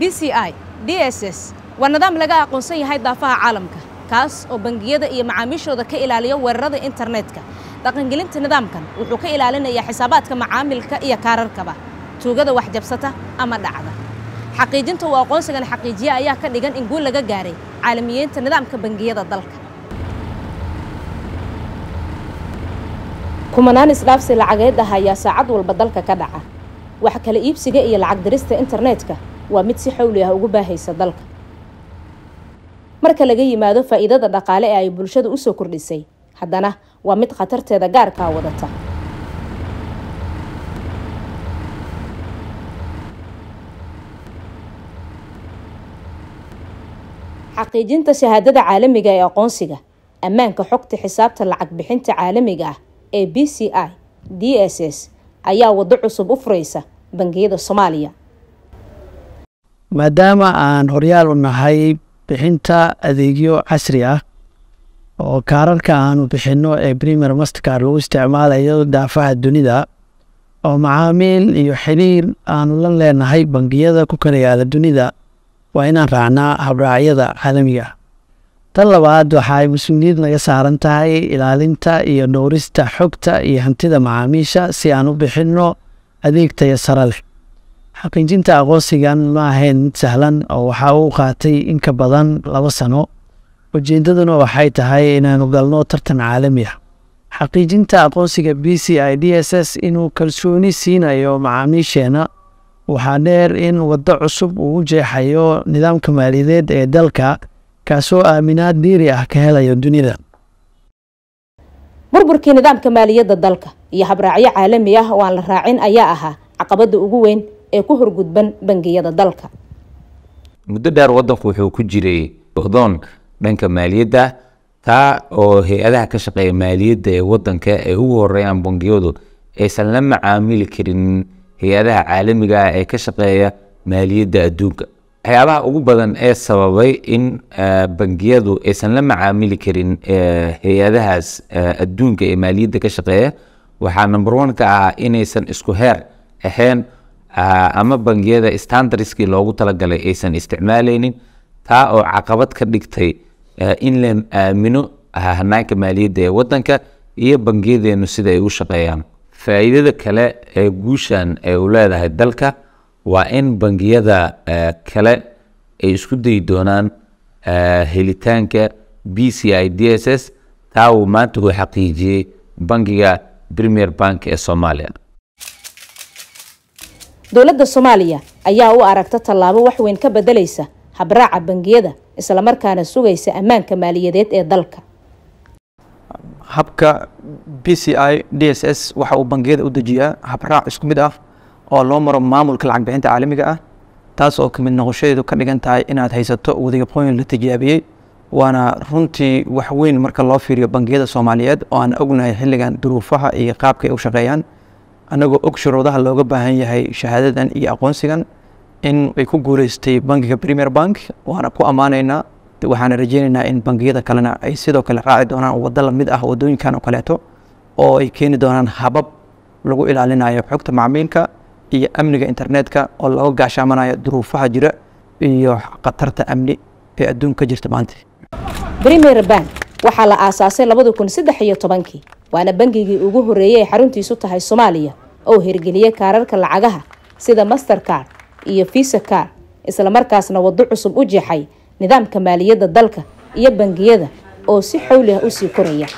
b c i d s s waa nidaam laga aqoonsan yahay daafaha caalamka kaas oo bangiyada iyo macaamiishooda ka ilaaliya weerarada internetka dhaqangelinta nidaamkan wuxuu ka ilaalinayaa xisaabaadka macaamilka iyo kaararkaba tuugada waxjabsata ama dhacda xaqiijinta uu aqoonsigan xaqiijiya ayaa ka dhigan in guul laga gaaray caalamiyeynta nidaamka bangiyada dalka kumanaan isdhaafsi lacageed ah ayaa saacad walba dalka ka dhaca wax kala iibsiga iyo lacag dirista internetka waa mid si xowli ah ugu baahaysa dalka marka laga yimaado faa'iidada dhaqaale ee ay bulshada usoo kordhisay haddana waa mid khatarteeda gaarkaa wadata xaqiijinta shahaadada caalamiga ee aqoonsiga ammaanka xogta xisaabta lacag bixinta caalamiga ah ee b c i d s s ayaa waddo cusub u fureysa bangiyada soomaaliya maadaama aan horyaal u nahay bixinta adeegyo casri ah oo kaararka aanu bixinno ee premier mastercard lagu isticmaalayo daafaha dunida oo macaamiil iyo xiriir aanu la leenahay bangiyada ku kala yaala dunida waa inaan raacnaa habraacyada caalamiga ah. tan labaad waxaay mas-uuliyad naga saaran tahay ilaalinta iyo dhowrista xogta iyo hantida macaamiisha si aan u bixinno adeeg taya sare leh xaqiijinta aqoonsigan ma ahayn mid sahlan oo waxaa uu qaatay in ka badan laba sano ujeedaduna waxay tahay inaanu galno tartan caalami ah xaqiijinta aqoonsiga b c i d s s inuu kalsooni siinayo macaamiisheena waxaa dheer in waddo cusub uu jeexayo nidaamka maaliyadeed ee dalka kaasoo aaminaad dhiiri ah ka helayo dunida burburkii nidaamka maaliyadda dalka iyo habraacyo caalami ah oo aan la raacin ayaa ahaa caqabadda ugu weyn ee ku horgudban bangiyada dalka muddo dheer wadanku wuxuu ku jiray godoon dhanka maaliyadda taa oo hay-adaha ka shaqeeya maaliyadda ee wadanka ee ugu horeeyaan bangiyadu aysan la macaamili karin hay-adaha caalamiga ah ee ka shaqeeya maaliyadda adduunka waxyaabaha ugu badan ee sababay in bangiyadu aysan la macaamili karin hay-adahaas adduunka ee maaliyadda ka shaqeeya waxaa number one ka ah inaysan isku heer ahayn Ah, ama bangiyada standardskii loogu talagalay aysan isticmaaleynin taa oo caqabad ka dhigtay ah, in la aamino ah, hanaanka maaliyadda ee waddanka iyo bangiyadeenu sida ay u shaqeeyaan faa'iidada kale ee guushan ee u leedahay dalka waa in bangiyada kale ay isku dayi doonaan helitaanka b c i d s s taa uu maanta uu xaqiijiyey bangiga premier bank ee soomaaliya dowladda soomaaliya ayaa u aragta tallaabo waxweyn ka beddelaysa habraaca bangiyada islamarkaana sugaysa ammaanka maaliyadeed ee dalka habka b c i d s s waxa uu bangiyada u dejiyaa habraac isku mid ah oo loo maro maamulka lacag bixinta caalamiga ah taas oo kamid noqoshadeedu ka dhigan tahay inaad haysato wadagaqooyin la tijaabiyey waana runtii wax weyn marka loo fiiriyo bangiyada soomaaliyeed oo aan ognahay xilligan duruufaha iyo qaabka ay u shaqeeyaan annagoo og shuruudaha looga baahan yahay shahaadadan iyo aqoonsigan in ay ku guuleystay bankiga premier bank waana ku ammaanaynaa waxaana rajeynaynaa in bangiyada kalena ay sidoo kale raaci doonaan waddo lamid ah waddooyinkan oo kaleeto oo ay keeni doonaan habab lagu ilaalinayo xogta macmiilka iyo amniga internetka oo laga gaashaamanayo duruufaha jira iyo khatarta amni ee adduun ka jirta maanta premier bank waxaa la aasaasay labadi kun saddex iyo tobankii waana bangigii ugu horeeyay ay xaruntiisu tahay soomaaliya oo hirgeliyay kaararka lacagaha sida master card iyo visa card islamarkaasna waddo cusub u jeexay nidaamka maaliyadda dalka iyo bangiyada oo si xowli ah usii koraya